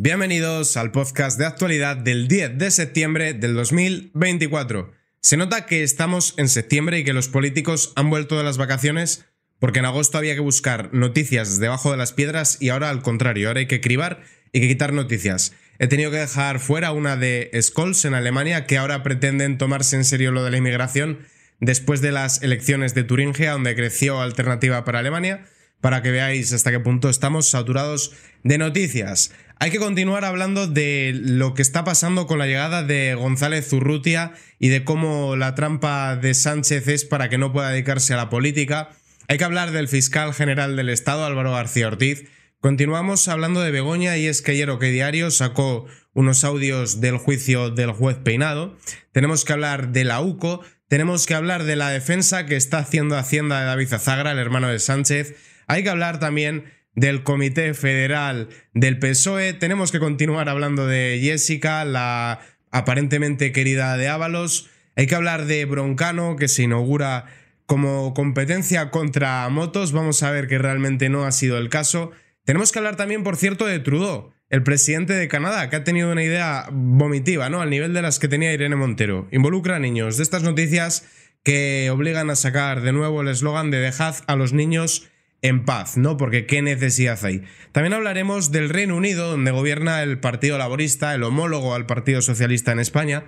Bienvenidos al podcast de actualidad del 10 de septiembre del 2024. Se nota que estamos en septiembre y que los políticos han vuelto de las vacaciones porque en agosto había que buscar noticias debajo de las piedras y ahora al contrario, ahora hay que cribar y que quitar noticias. He tenido que dejar fuera una de Scholz en Alemania que ahora pretenden tomarse en serio lo de la inmigración después de las elecciones de Turingia donde creció Alternativa para Alemania para que veáis hasta qué punto estamos saturados de noticias. Hay que continuar hablando de lo que está pasando con la llegada de González Zurrutia y de cómo la trampa de Sánchez es para que no pueda dedicarse a la política. Hay que hablar del fiscal general del Estado, Álvaro García Ortiz. Continuamos hablando de Begoña y es que ayer que Diario sacó unos audios del juicio del juez Peinado. Tenemos que hablar de la UCO, tenemos que hablar de la defensa que está haciendo Hacienda de David Azagra, el hermano de Sánchez. Hay que hablar también del Comité Federal del PSOE. Tenemos que continuar hablando de Jessica, la aparentemente querida de Ábalos. Hay que hablar de Broncano, que se inaugura como competencia contra Motos. Vamos a ver que realmente no ha sido el caso. Tenemos que hablar también, por cierto, de Trudeau, el presidente de Canadá, que ha tenido una idea vomitiva, ¿no? Al nivel de las que tenía Irene Montero. Involucra a niños. De estas noticias que obligan a sacar de nuevo el eslogan de dejad a los niños en paz, ¿no? Porque qué necesidad hay. También hablaremos del Reino Unido, donde gobierna el Partido Laborista, el homólogo al Partido Socialista en España.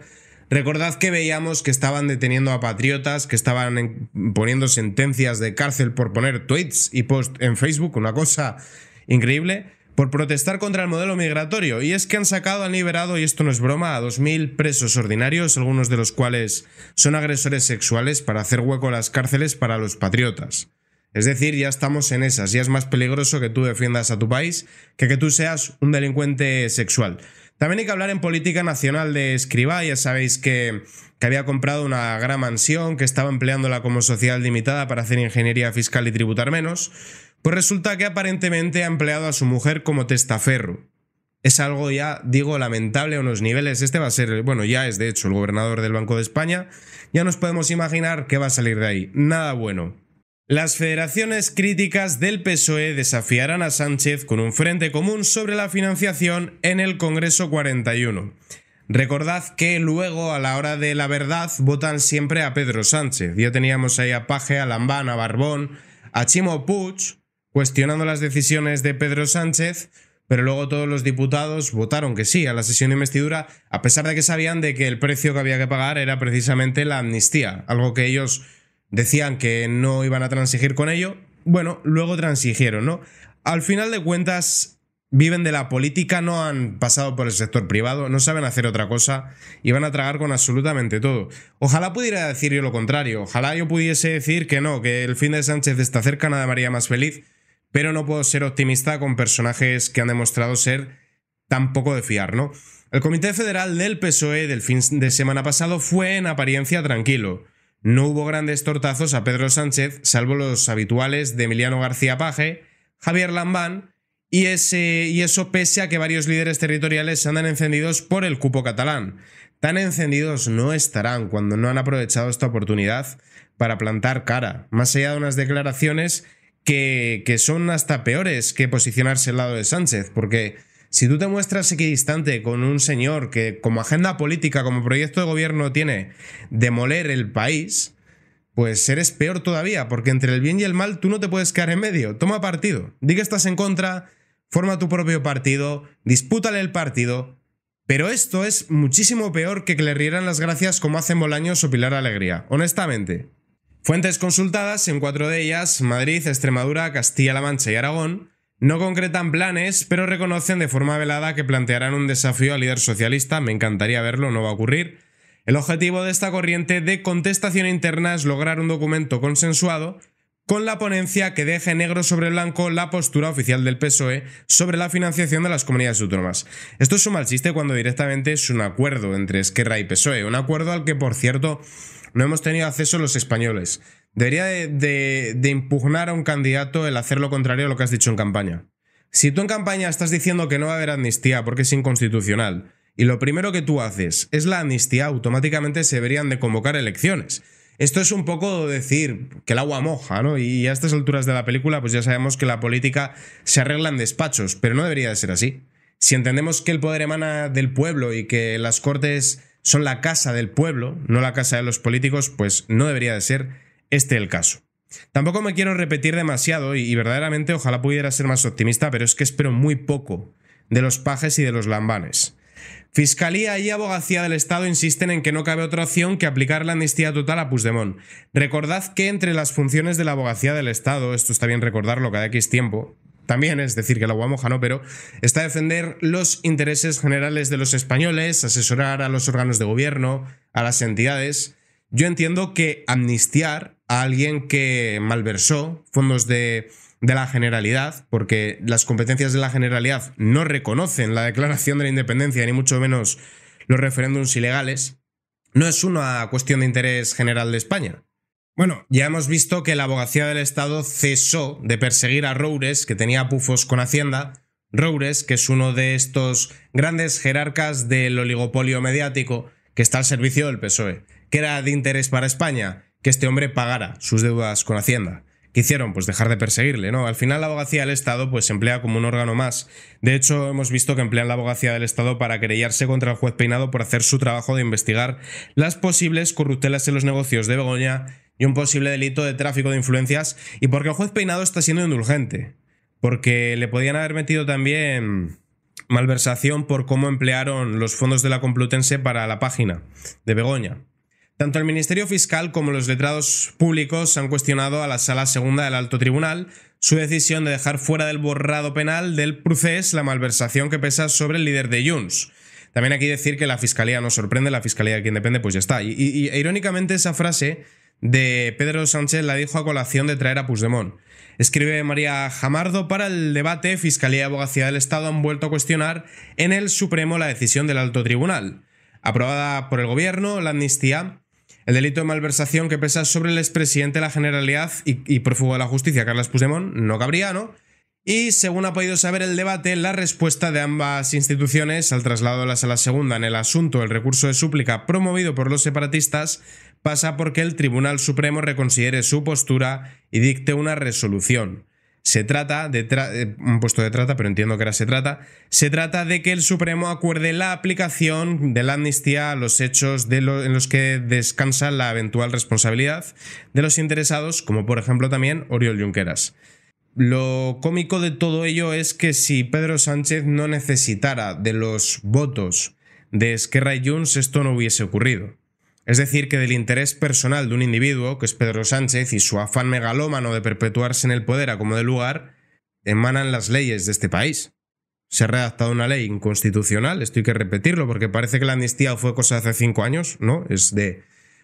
Recordad que veíamos que estaban deteniendo a patriotas, que estaban poniendo sentencias de cárcel por poner tweets y posts en Facebook, una cosa increíble, por protestar contra el modelo migratorio. Y es que han sacado, han liberado, y esto no es broma, a 2.000 presos ordinarios, algunos de los cuales son agresores sexuales, para hacer hueco a las cárceles para los patriotas. Es decir, ya estamos en esas, ya es más peligroso que tú defiendas a tu país que que tú seas un delincuente sexual. También hay que hablar en política nacional de Escribá, ya sabéis que, que había comprado una gran mansión, que estaba empleándola como sociedad limitada para hacer ingeniería fiscal y tributar menos, pues resulta que aparentemente ha empleado a su mujer como testaferro. Es algo ya, digo, lamentable a unos niveles. Este va a ser, bueno, ya es de hecho el gobernador del Banco de España. Ya nos podemos imaginar qué va a salir de ahí. Nada bueno. Las federaciones críticas del PSOE desafiarán a Sánchez con un frente común sobre la financiación en el Congreso 41. Recordad que luego, a la hora de la verdad, votan siempre a Pedro Sánchez. Ya teníamos ahí a Paje, a Lambán, a Barbón, a Chimo Puig, cuestionando las decisiones de Pedro Sánchez, pero luego todos los diputados votaron que sí a la sesión de investidura, a pesar de que sabían de que el precio que había que pagar era precisamente la amnistía, algo que ellos decían que no iban a transigir con ello. Bueno, luego transigieron, ¿no? Al final de cuentas, viven de la política, no han pasado por el sector privado, no saben hacer otra cosa y van a tragar con absolutamente todo. Ojalá pudiera decir yo lo contrario, ojalá yo pudiese decir que no, que el fin de Sánchez está cerca, nada me haría más feliz, pero no puedo ser optimista con personajes que han demostrado ser tan poco de fiar, ¿no? El Comité Federal del PSOE del fin de semana pasado fue en apariencia tranquilo. No hubo grandes tortazos a Pedro Sánchez, salvo los habituales de Emiliano García Paje, Javier Lambán, y, ese, y eso pese a que varios líderes territoriales andan encendidos por el cupo catalán. Tan encendidos no estarán cuando no han aprovechado esta oportunidad para plantar cara, más allá de unas declaraciones que, que son hasta peores que posicionarse al lado de Sánchez, porque si tú te muestras equidistante con un señor que como agenda política, como proyecto de gobierno tiene demoler el país, pues eres peor todavía, porque entre el bien y el mal tú no te puedes quedar en medio. Toma partido, di que estás en contra, forma tu propio partido, dispútale el partido. Pero esto es muchísimo peor que que le rieran las gracias como hacen Bolaños o Pilar Alegría, honestamente. Fuentes consultadas, en cuatro de ellas, Madrid, Extremadura, Castilla-La Mancha y Aragón, no concretan planes, pero reconocen de forma velada que plantearán un desafío al líder socialista, me encantaría verlo, no va a ocurrir. El objetivo de esta corriente de contestación interna es lograr un documento consensuado con la ponencia que deje negro sobre blanco la postura oficial del PSOE sobre la financiación de las comunidades autónomas. Esto es un mal chiste cuando directamente es un acuerdo entre Esquerra y PSOE, un acuerdo al que, por cierto, no hemos tenido acceso los españoles debería de, impugnar a un candidato el hacer lo contrario a lo que has dicho en campaña. Si tú en campaña estás diciendo que no va a haber amnistía porque es inconstitucional y lo primero que tú haces es la amnistía, automáticamente se deberían de convocar elecciones. Esto es un poco decir que el agua moja, ¿no? Y a estas alturas de la película, pues ya sabemos que la política se arregla en despachos, pero no debería de ser así. Si entendemos que el poder emana del pueblo y que las cortes son la casa del pueblo, no la casa de los políticos, pues no debería de ser este es el caso. Tampoco me quiero repetir demasiado y, verdaderamente ojalá pudiera ser más optimista, pero es que espero muy poco de los pajes y de los lambanes. Fiscalía y Abogacía del Estado insisten en que no cabe otra opción que aplicar la amnistía total a Puigdemont. Recordad que entre las funciones de la Abogacía del Estado, esto está bien recordarlo cada X tiempo, también, es decir, que la Guamoja no, pero está defender los intereses generales de los españoles, asesorar a los órganos de gobierno, a las entidades. Yo entiendo que amnistiar a alguien que malversó fondos de, la Generalidad, porque las competencias de la Generalidad no reconocen la declaración de la independencia, ni mucho menos los referéndums ilegales, no es una cuestión de interés general de España. Bueno, ya hemos visto que la abogacía del Estado cesó de perseguir a Roures, que tenía pufos con Hacienda. Roures, que es uno de estos grandes jerarcas del oligopolio mediático que está al servicio del PSOE, que era de interés para España que este hombre pagara sus deudas con Hacienda. ¿Qué hicieron? Pues dejar de perseguirle, ¿no? Al final la abogacía del Estado pues se emplea como un órgano más. De hecho, hemos visto que emplean la abogacía del Estado para querellarse contra el juez Peinado por hacer su trabajo de investigar las posibles corruptelas en los negocios de Begoña y un posible delito de tráfico de influencias y porque el juez Peinado está siendo indulgente. Porque le podían haber metido también malversación por cómo emplearon los fondos de la Complutense para la página de Begoña. Tanto el Ministerio Fiscal como los letrados públicos han cuestionado a la Sala Segunda del Alto Tribunal su decisión de dejar fuera del borrado penal del proceso la malversación que pesa sobre el líder de Junts. También aquí decir que la Fiscalía no sorprende, la Fiscalía de quien depende pues ya está. Y, irónicamente esa frase de Pedro Sánchez la dijo a colación de traer a Puigdemont. Escribe María Jamardo para el debate Fiscalía y Abogacía del Estado han vuelto a cuestionar en el Supremo la decisión del alto tribunal. Aprobada por el gobierno, la amnistía el delito de malversación que pesa sobre el expresidente de la Generalidad y, prófugo de la justicia, Carlos Puigdemont, no cabría, ¿no? Y según ha podido saber el debate, la respuesta de ambas instituciones al traslado de la sala segunda en el asunto del recurso de súplica promovido por los separatistas pasa porque el Tribunal Supremo reconsidere su postura y dicte una resolución. Se trata de eh, un puesto de trata, pero entiendo que ahora se trata. Se trata de que el Supremo acuerde la aplicación de la amnistía a los hechos de en los que descansa la eventual responsabilidad de los interesados, como por ejemplo también Oriol Junqueras. Lo cómico de todo ello es que si Pedro Sánchez no necesitara de los votos de Esquerra y Junts, esto no hubiese ocurrido. Es decir, que del interés personal de un individuo, que es Pedro Sánchez, y su afán megalómano de perpetuarse en el poder a como de lugar, emanan las leyes de este país. Se ha redactado una ley inconstitucional, esto hay que repetirlo, porque parece que la amnistía fue cosa de hace cinco años, ¿no? Es de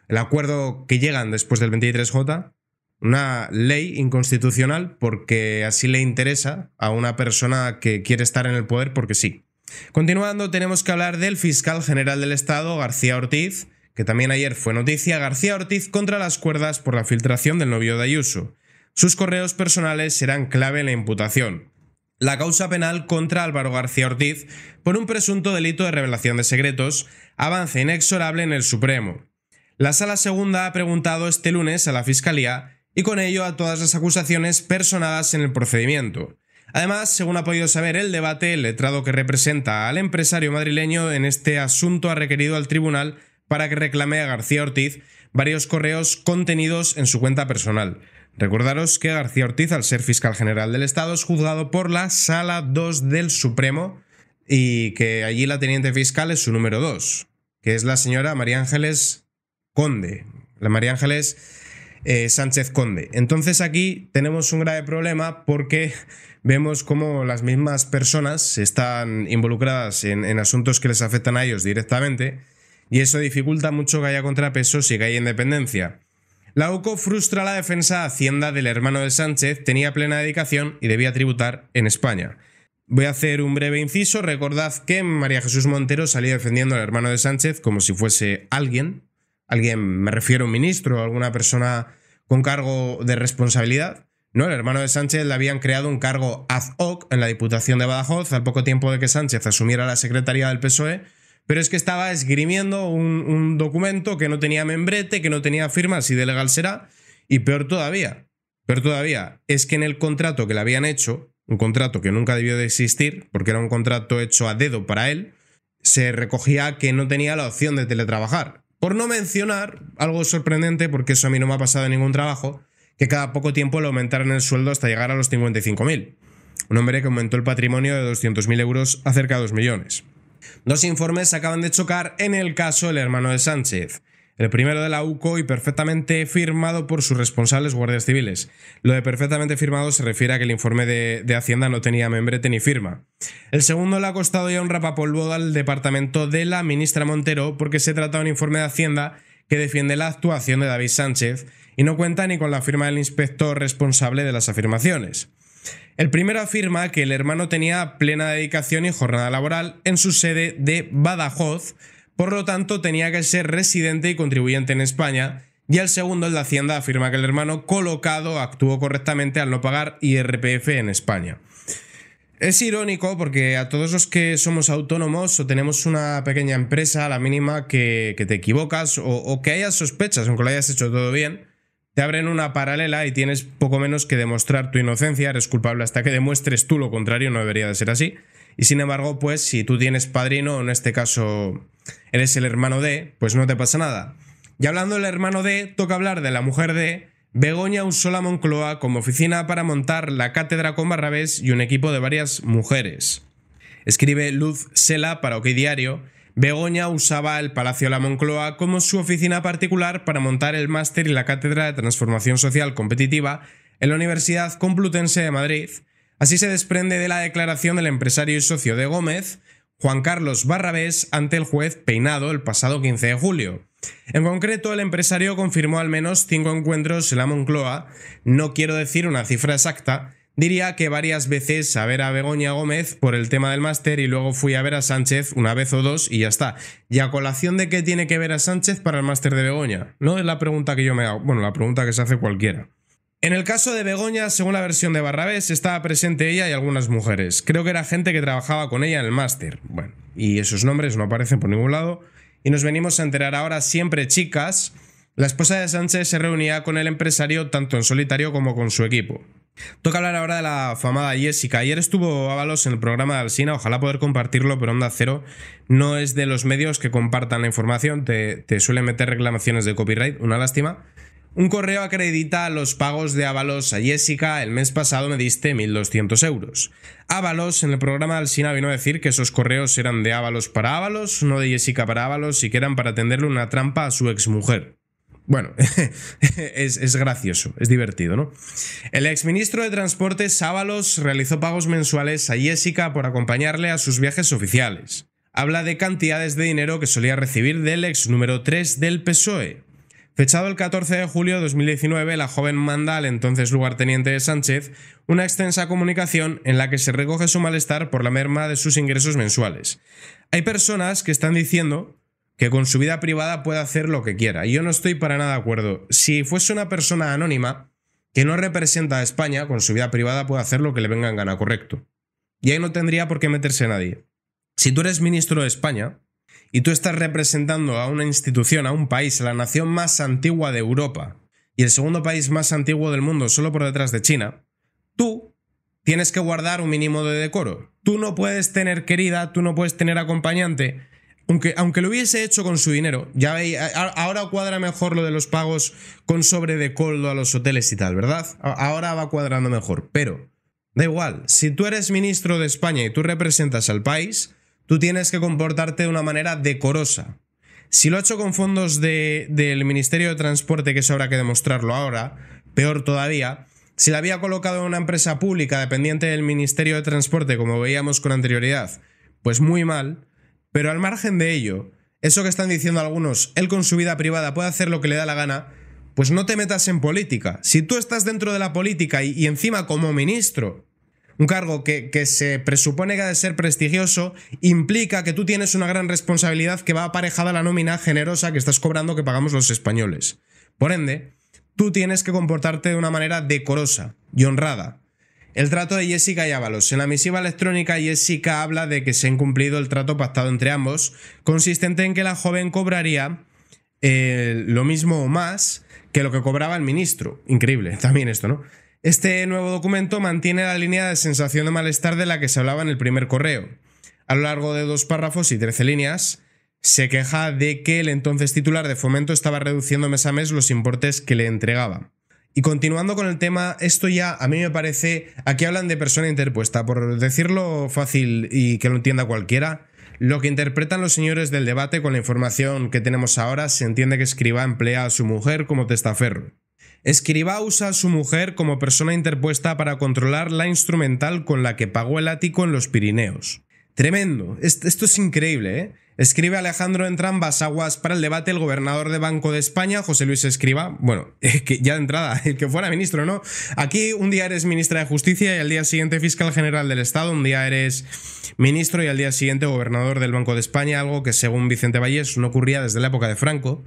el acuerdo que llegan después del 23J, una ley inconstitucional porque así le interesa a una persona que quiere estar en el poder porque sí. Continuando, tenemos que hablar del fiscal general del Estado, García Ortiz, que también ayer fue noticia, García Ortiz contra las cuerdas por la filtración del novio de Ayuso. Sus correos personales serán clave en la imputación. La causa penal contra Álvaro García Ortiz por un presunto delito de revelación de secretos avance inexorable en el Supremo. La Sala Segunda ha preguntado este lunes a la Fiscalía y con ello a todas las acusaciones personadas en el procedimiento. Además, según ha podido saber el debate, el letrado que representa al empresario madrileño en este asunto ha requerido al tribunal para que reclame a García Ortiz varios correos contenidos en su cuenta personal. Recordaros que García Ortiz, al ser fiscal general del Estado, es juzgado por la Sala 2 del Supremo y que allí la teniente fiscal es su número 2, que es la señora María Ángeles Conde. La María Ángeles eh, Sánchez Conde. Entonces aquí tenemos un grave problema porque vemos cómo las mismas personas están involucradas en asuntos que les afectan a ellos directamente y eso dificulta mucho que haya contrapeso y que haya independencia. UCO frustra la defensa Hacienda del hermano de Sánchez, tenía plena dedicación y debía tributar en España. Voy a hacer un breve inciso, recordad que María Jesús Montero salía defendiendo al hermano de Sánchez como si fuese alguien, alguien, me refiero a un ministro, alguna persona con cargo de responsabilidad. No, el hermano de Sánchez le habían creado un cargo ad hoc en la Diputación de Badajoz al poco tiempo de que Sánchez asumiera la secretaría del PSOE pero es que estaba esgrimiendo un, documento que no tenía membrete, que no tenía firmas si de legal será, y peor todavía, peor todavía, es que en el contrato que le habían hecho, un contrato que nunca debió de existir, porque era un contrato hecho a dedo para él, se recogía que no tenía la opción de teletrabajar. Por no mencionar algo sorprendente, porque eso a mí no me ha pasado en ningún trabajo, que cada poco tiempo le aumentaron el sueldo hasta llegar a los 55.000. Un hombre que aumentó el patrimonio de 200.000 euros a cerca de 2 millones. Dos informes acaban de chocar en el caso del hermano de Sánchez. El primero de la UCO y perfectamente firmado por sus responsables guardias civiles. Lo de perfectamente firmado se refiere a que el informe de, de Hacienda no tenía membrete ni firma. El segundo le ha costado ya un rapapolvo al departamento de la ministra Montero porque se trata de un informe de Hacienda que defiende la actuación de David Sánchez y no cuenta ni con la firma del inspector responsable de las afirmaciones. El primero afirma que el hermano tenía plena dedicación y jornada laboral en su sede de Badajoz, por lo tanto tenía que ser residente y contribuyente en España, y el segundo, el de Hacienda, afirma que el hermano colocado actuó correctamente al no pagar IRPF en España. Es irónico porque a todos los que somos autónomos o tenemos una pequeña empresa, la mínima que, te equivocas o, o, que hayas sospechas, aunque lo hayas hecho todo bien, te abren una paralela y tienes poco menos que demostrar tu inocencia, eres culpable hasta que demuestres tú lo contrario, no debería de ser así. Y sin embargo, pues si tú tienes padrino, en este caso eres el hermano de, pues no te pasa nada. Y hablando del hermano de, toca hablar de la mujer de. Begoña usó la Moncloa como oficina para montar la cátedra con Barrabés y un equipo de varias mujeres. Escribe Luz Sela para OK Diario Begoña usaba el Palacio de la Moncloa como su oficina particular para montar el máster y la cátedra de Transformación Social Competitiva en la Universidad Complutense de Madrid. Así se desprende de la declaración del empresario y socio de Gómez, Juan Carlos Barrabés, ante el juez Peinado el pasado 15 de julio. En concreto, el empresario confirmó al menos cinco encuentros en la Moncloa, no quiero decir una cifra exacta, Diría que varias veces a ver a Begoña Gómez por el tema del máster y luego fui a ver a Sánchez una vez o dos y ya está. ¿Y a colación de qué tiene que ver a Sánchez para el máster de Begoña? No es la pregunta que yo me hago, bueno, la pregunta que se hace cualquiera. En el caso de Begoña, según la versión de Barrabés, estaba presente ella y algunas mujeres. Creo que era gente que trabajaba con ella en el máster. Bueno, y esos nombres no aparecen por ningún lado. Y nos venimos a enterar ahora siempre chicas. La esposa de Sánchez se reunía con el empresario tanto en solitario como con su equipo. Toca hablar ahora de la famada Jessica. Ayer estuvo Ábalos en el programa de Alsina, ojalá poder compartirlo, pero Onda Cero no es de los medios que compartan la información, te, suelen meter reclamaciones de copyright, una lástima. Un correo acredita los pagos de Ábalos a Jessica, el mes pasado me diste 1.200 euros. Ábalos en el programa de Alsina vino a decir que esos correos eran de Ábalos para Ábalos, no de Jessica para Ábalos y que eran para tenderle una trampa a su exmujer. Bueno, es, es, gracioso, es divertido, ¿no? El exministro de Transporte Sábalos realizó pagos mensuales a Jessica por acompañarle a sus viajes oficiales. Habla de cantidades de dinero que solía recibir del ex número 3 del PSOE. Fechado el 14 de julio de 2019, la joven manda al entonces lugarteniente de Sánchez una extensa comunicación en la que se recoge su malestar por la merma de sus ingresos mensuales. Hay personas que están diciendo que con su vida privada pueda hacer lo que quiera. Y yo no estoy para nada de acuerdo. Si fuese una persona anónima que no representa a España, con su vida privada puede hacer lo que le venga en gana, correcto. Y ahí no tendría por qué meterse nadie. Si tú eres ministro de España y tú estás representando a una institución, a un país, a la nación más antigua de Europa y el segundo país más antiguo del mundo, solo por detrás de China, tú tienes que guardar un mínimo de decoro. Tú no puedes tener querida, tú no puedes tener acompañante, aunque, lo hubiese hecho con su dinero, ya veis, ahora cuadra mejor lo de los pagos con sobre de coldo a los hoteles y tal, ¿verdad? Ahora va cuadrando mejor, pero da igual, si tú eres ministro de España y tú representas al país, tú tienes que comportarte de una manera decorosa. Si lo ha hecho con fondos del Ministerio de Transporte, que eso habrá que demostrarlo ahora, peor todavía, si la había colocado en una empresa pública dependiente del Ministerio de Transporte, como veíamos con anterioridad, pues muy mal. Pero al margen de ello, eso que están diciendo algunos, él con su vida privada puede hacer lo que le da la gana, pues no te metas en política. Si tú estás dentro de la política y, encima como ministro, un cargo que, que, se presupone que ha de ser prestigioso, implica que tú tienes una gran responsabilidad que va aparejada a la nómina generosa que estás cobrando que pagamos los españoles. Por ende, tú tienes que comportarte de una manera decorosa y honrada. El trato de Jessica y Ábalos. En la misiva electrónica, Jessica habla de que se ha incumplido el trato pactado entre ambos, consistente en que la joven cobraría eh, lo mismo o más que lo que cobraba el ministro. Increíble, también esto, ¿no? Este nuevo documento mantiene la línea de sensación de malestar de la que se hablaba en el primer correo. A lo largo de dos párrafos y trece líneas, se queja de que el entonces titular de fomento estaba reduciendo mes a mes los importes que le entregaba. Y continuando con el tema, esto ya a mí me parece, aquí hablan de persona interpuesta, por decirlo fácil y que lo entienda cualquiera, lo que interpretan los señores del debate con la información que tenemos ahora se entiende que Escriba emplea a su mujer como testaferro. Escriba usa a su mujer como persona interpuesta para controlar la instrumental con la que pagó el ático en los Pirineos. Tremendo, esto es increíble, ¿eh? Escribe Alejandro Entrambas aguas para el debate el gobernador de Banco de España, José Luis Escriba. Bueno, eh, que ya de entrada, el que fuera ministro, ¿no? Aquí un día eres ministra de Justicia y al día siguiente fiscal general del Estado, un día eres ministro y al día siguiente gobernador del Banco de España, algo que según Vicente Valles no ocurría desde la época de Franco.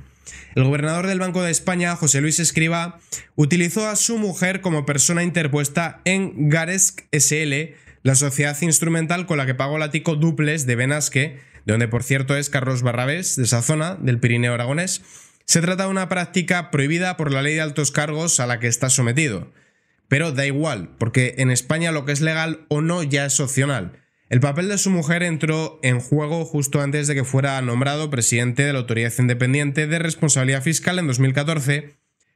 El gobernador del Banco de España, José Luis Escriba, utilizó a su mujer como persona interpuesta en Garesk SL, la sociedad instrumental con la que pagó tico duples de Benasque donde por cierto es Carlos Barrabés, de esa zona, del Pirineo aragonés, se trata de una práctica prohibida por la ley de altos cargos a la que está sometido. Pero da igual, porque en España lo que es legal o no ya es opcional. El papel de su mujer entró en juego justo antes de que fuera nombrado presidente de la Autoridad Independiente de Responsabilidad Fiscal en 2014.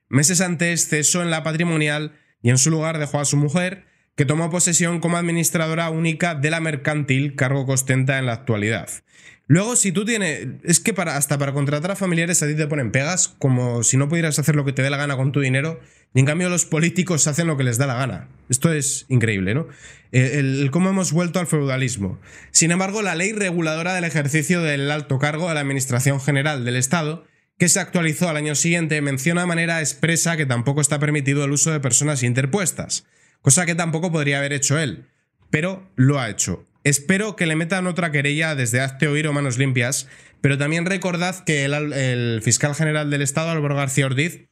Meses antes cesó en la patrimonial y en su lugar dejó a su mujer, que tomó posesión como administradora única de la mercantil, cargo que ostenta en la actualidad. Luego, si tú tienes. Es que para, hasta para contratar a familiares a ti te ponen pegas, como si no pudieras hacer lo que te dé la gana con tu dinero, y en cambio los políticos hacen lo que les da la gana. Esto es increíble, ¿no? Eh, cómo hemos vuelto al feudalismo. Sin embargo, la ley reguladora del ejercicio del alto cargo de la Administración General del Estado, que se actualizó al año siguiente, menciona de manera expresa que tampoco está permitido el uso de personas interpuestas cosa que tampoco podría haber hecho él, pero lo ha hecho. Espero que le metan otra querella desde Hazte Oír o Manos Limpias, pero también recordad que el, fiscal general del Estado, Álvaro García Ordiz,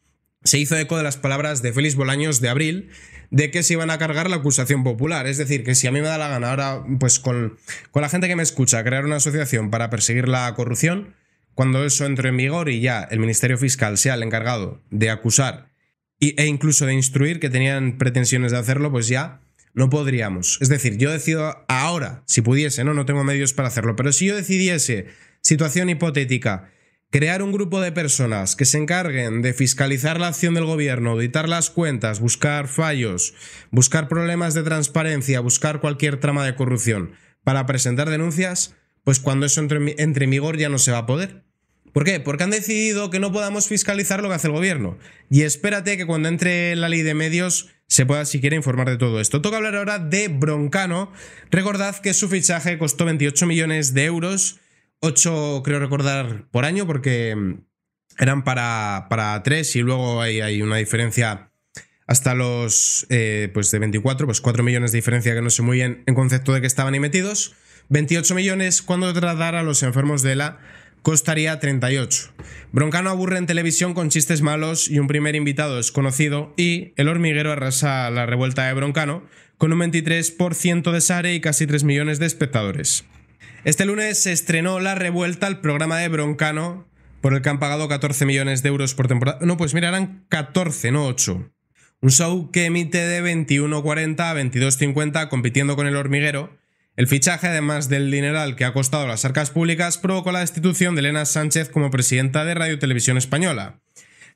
se hizo eco de las palabras de Félix Bolaños de abril de que se iban a cargar la acusación popular. Es decir, que si a mí me da la gana ahora, pues con, con la gente que me escucha, crear una asociación para perseguir la corrupción, cuando eso entre en vigor y ya el Ministerio Fiscal sea el encargado de acusar e incluso de instruir que tenían pretensiones de hacerlo, pues ya no podríamos. Es decir, yo decido ahora, si pudiese, no, no tengo medios para hacerlo, pero si yo decidiese, situación hipotética, crear un grupo de personas que se encarguen de fiscalizar la acción del gobierno, auditar las cuentas, buscar fallos, buscar problemas de transparencia, buscar cualquier trama de corrupción para presentar denuncias, pues cuando eso entre, en vigor ya no se va a poder. ¿Por qué? Porque han decidido que no podamos fiscalizar lo que hace el gobierno. Y espérate que cuando entre la ley de medios se pueda siquiera informar de todo esto. Toca hablar ahora de Broncano. Recordad que su fichaje costó 28 millones de euros, 8 creo recordar por año porque mm, eran para, para 3 y luego hay, hay una diferencia hasta los eh, pues de 24, pues 4 millones de diferencia que no sé muy bien en concepto de que estaban ahí metidos. 28 millones cuando tratar a los enfermos de la costaría 38. Broncano aburre en televisión con chistes malos y un primer invitado desconocido y El hormiguero arrasa la revuelta de Broncano con un 23% de Sare y casi 3 millones de espectadores. Este lunes se estrenó La Revuelta, al programa de Broncano, por el que han pagado 14 millones de euros por temporada. No, pues mira, eran 14, no 8. Un show que emite de 21.40 a 22.50 compitiendo con El hormiguero el fichaje, además del dineral que ha costado las arcas públicas, provocó la destitución de Elena Sánchez como presidenta de Radio Televisión Española.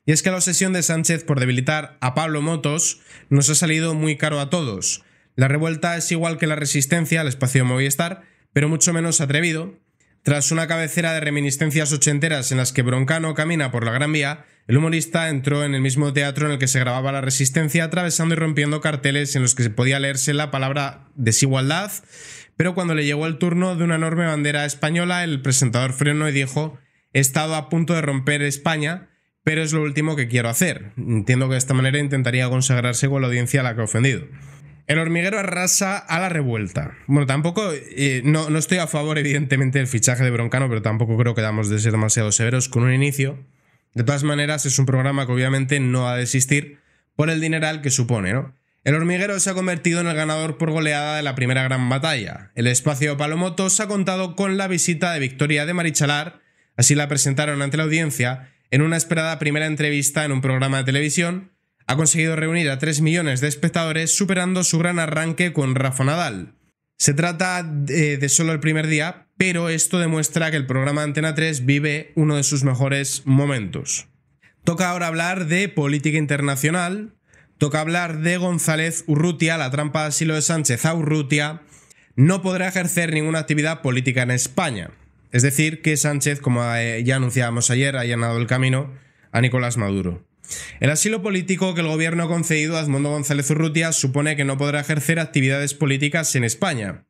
Y es que la obsesión de Sánchez por debilitar a Pablo Motos nos ha salido muy caro a todos. La revuelta es igual que la resistencia al espacio Movistar, pero mucho menos atrevido. Tras una cabecera de reminiscencias ochenteras en las que Broncano camina por la Gran Vía, el humorista entró en el mismo teatro en el que se grababa La Resistencia, atravesando y rompiendo carteles en los que se podía leerse la palabra desigualdad, pero cuando le llegó el turno de una enorme bandera española, el presentador frenó y dijo, he estado a punto de romper España, pero es lo último que quiero hacer. Entiendo que de esta manera intentaría consagrarse con la audiencia a la que ha ofendido. El hormiguero arrasa a la revuelta. Bueno, tampoco, eh, no, estoy a favor evidentemente del fichaje de Broncano, pero tampoco creo que damos de ser demasiado severos con un inicio. De todas maneras, es un programa que obviamente no ha de existir por el dineral que supone, ¿no? El hormiguero se ha convertido en el ganador por goleada de la primera gran batalla. El espacio Palomotos ha contado con la visita de Victoria de Marichalar, así la presentaron ante la audiencia en una esperada primera entrevista en un programa de televisión. Ha conseguido reunir a 3 millones de espectadores, superando su gran arranque con Rafa Nadal. Se trata de, eh, de solo el primer día, pero esto demuestra que el programa Antena 3 vive uno de sus mejores momentos. Toca ahora hablar de política internacional, toca hablar de González Urrutia, la trampa de asilo de Sánchez a Urrutia, no podrá ejercer ninguna actividad política en España. Es decir, que Sánchez, como eh, ya anunciábamos ayer, ha llenado el camino a Nicolás Maduro. El asilo político que el gobierno ha concedido a Edmundo González Urrutia supone que no podrá ejercer actividades políticas en España.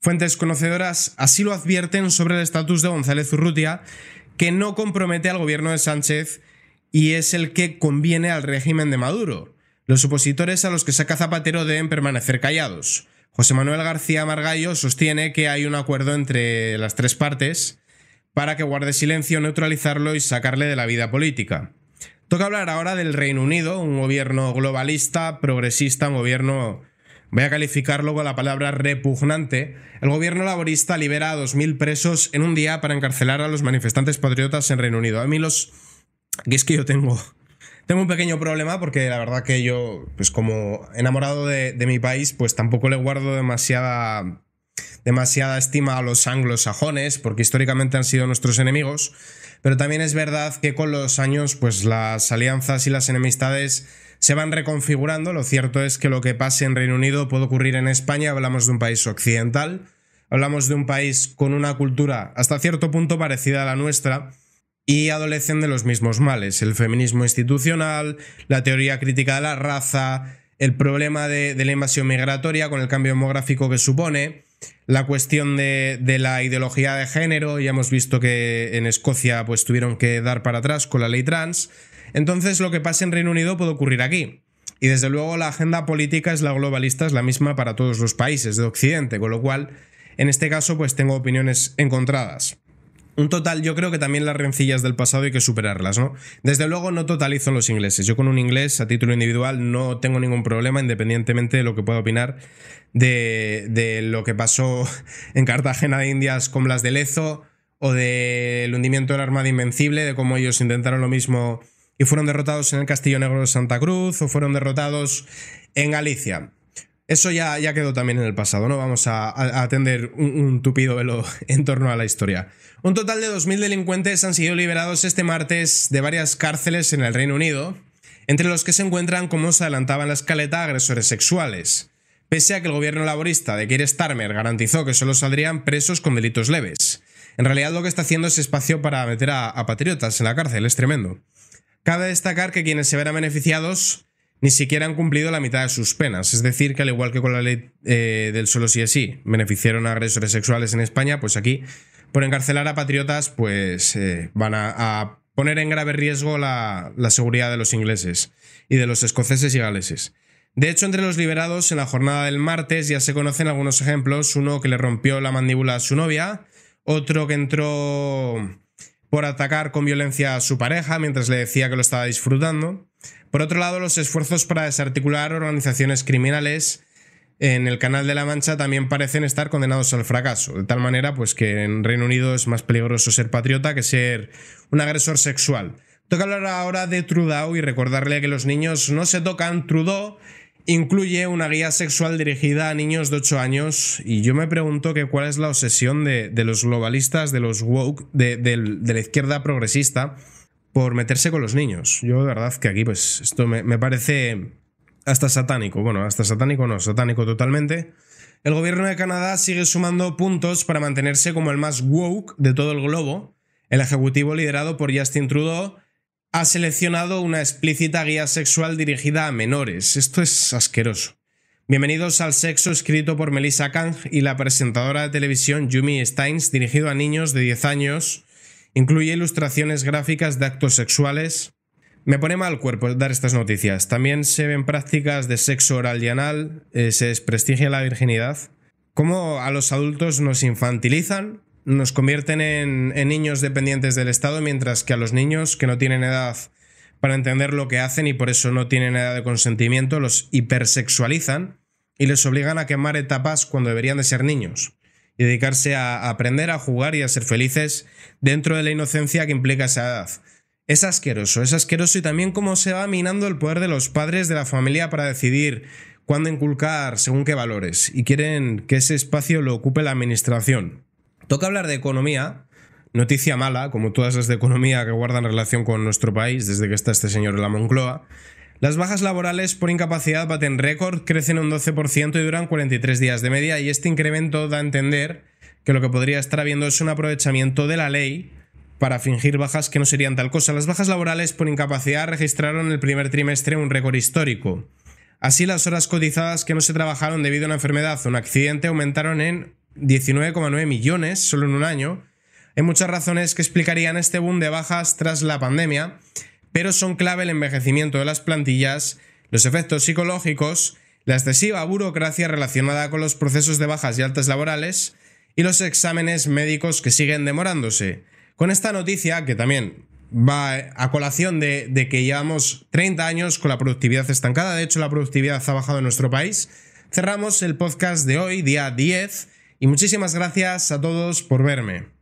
Fuentes conocedoras así lo advierten sobre el estatus de González Urrutia, que no compromete al gobierno de Sánchez y es el que conviene al régimen de Maduro. Los opositores a los que saca Zapatero deben permanecer callados. José Manuel García Margallo sostiene que hay un acuerdo entre las tres partes para que guarde silencio, neutralizarlo y sacarle de la vida política. Toca hablar ahora del Reino Unido, un gobierno globalista, progresista, un gobierno, voy a calificarlo con la palabra repugnante. El gobierno laborista libera a 2.000 presos en un día para encarcelar a los manifestantes patriotas en Reino Unido. A mí los... es que yo tengo tengo un pequeño problema porque la verdad que yo, pues como enamorado de, mi país, pues tampoco le guardo demasiada demasiada estima a los anglosajones, porque históricamente han sido nuestros enemigos, pero también es verdad que con los años, pues las alianzas y las enemistades se van reconfigurando. Lo cierto es que lo que pase en Reino Unido puede ocurrir en España. Hablamos de un país occidental, hablamos de un país con una cultura hasta cierto punto parecida a la nuestra y adolecen de los mismos males, el feminismo institucional, la teoría crítica de la raza, el problema de, la invasión migratoria con el cambio demográfico que supone, la cuestión de, la ideología de género, ya hemos visto que en Escocia pues tuvieron que dar para atrás con la ley trans, entonces lo que pasa en Reino Unido puede ocurrir aquí. Y desde luego la agenda política es la globalista, es la misma para todos los países de Occidente, con lo cual en este caso pues tengo opiniones encontradas un total, yo creo que también las rencillas del pasado hay que superarlas, ¿no? Desde luego no totalizo los ingleses. Yo con un inglés a título individual no tengo ningún problema, independientemente de lo que pueda opinar de, lo que pasó en Cartagena de Indias con las de Lezo o del hundimiento de la Armada Invencible, de cómo ellos intentaron lo mismo y fueron derrotados en el Castillo Negro de Santa Cruz o fueron derrotados en Galicia eso ya, ya quedó también en el pasado, no vamos a, atender un, tupido velo en torno a la historia. Un total de 2.000 delincuentes han sido liberados este martes de varias cárceles en el Reino Unido, entre los que se encuentran, como se adelantaba en la escaleta, agresores sexuales, pese a que el gobierno laborista de Keir Starmer garantizó que solo saldrían presos con delitos leves. En realidad lo que está haciendo es espacio para meter a, a patriotas en la cárcel, es tremendo. Cabe destacar que quienes se verán beneficiados ni siquiera han cumplido la mitad de sus penas. Es decir, que al igual que con la ley eh, del solo sí es sí, beneficiaron a agresores sexuales en España, pues aquí, por encarcelar a patriotas, pues eh, van a, poner en grave riesgo la seguridad de los ingleses y de los escoceses y galeses. De hecho, entre los liberados en la jornada del martes ya se conocen algunos ejemplos. Uno que le rompió la mandíbula a su novia, otro que entró por atacar con violencia a su pareja mientras le decía que lo estaba disfrutando. Por otro lado, los esfuerzos para desarticular organizaciones criminales en el Canal de la Mancha también parecen estar condenados al fracaso, de tal manera pues que en Reino Unido es más peligroso ser patriota que ser un agresor sexual. Toca hablar ahora de Trudeau y recordarle que los niños no se tocan. Trudeau incluye una guía sexual dirigida a niños de 8 años y yo me pregunto que cuál es la obsesión de, los globalistas, de los woke, de la izquierda progresista por meterse con los niños. Yo de verdad que aquí pues esto me, parece hasta satánico. Bueno, hasta satánico no, satánico totalmente. El gobierno de Canadá sigue sumando puntos para mantenerse como el más woke de todo el globo. El ejecutivo liderado por Justin Trudeau ha seleccionado una explícita guía sexual dirigida a menores. Esto es asqueroso. Bienvenidos al sexo escrito por Melissa Kang y la presentadora de televisión Yumi Steins, dirigido a niños de 10 años Incluye ilustraciones gráficas de actos sexuales. Me pone mal cuerpo dar estas noticias. También se ven prácticas de sexo oral y anal, eh, se desprestigia la virginidad. Cómo a los adultos nos infantilizan, nos convierten en, en niños dependientes del Estado, mientras que a los niños que no tienen edad para entender lo que hacen y por eso no tienen edad de consentimiento, los hipersexualizan y les obligan a quemar etapas cuando deberían de ser niños dedicarse a aprender a jugar y a ser felices dentro de la inocencia que implica esa edad. Es asqueroso, es asqueroso y también cómo se va minando el poder de los padres de la familia para decidir cuándo inculcar según qué valores y quieren que ese espacio lo ocupe la administración. Toca hablar de economía, noticia mala, como todas las de economía que guardan relación con nuestro país desde que está este señor en la Moncloa, las bajas laborales por incapacidad baten récord, crecen un 12% y duran 43 días de media y este incremento da a entender que lo que podría estar habiendo es un aprovechamiento de la ley para fingir bajas que no serían tal cosa. Las bajas laborales por incapacidad registraron el primer trimestre un récord histórico. Así, las horas cotizadas que no se trabajaron debido a una enfermedad o un accidente aumentaron en 19,9 millones solo en un año. Hay muchas razones que explicarían este boom de bajas tras la pandemia, pero son clave el envejecimiento de las plantillas, los efectos psicológicos, la excesiva burocracia relacionada con los procesos de bajas y altas laborales y los exámenes médicos que siguen demorándose. Con esta noticia, que también va a colación de, que llevamos 30 años con la productividad estancada, de hecho la productividad ha bajado en nuestro país, cerramos el podcast de hoy, día 10, y muchísimas gracias a todos por verme.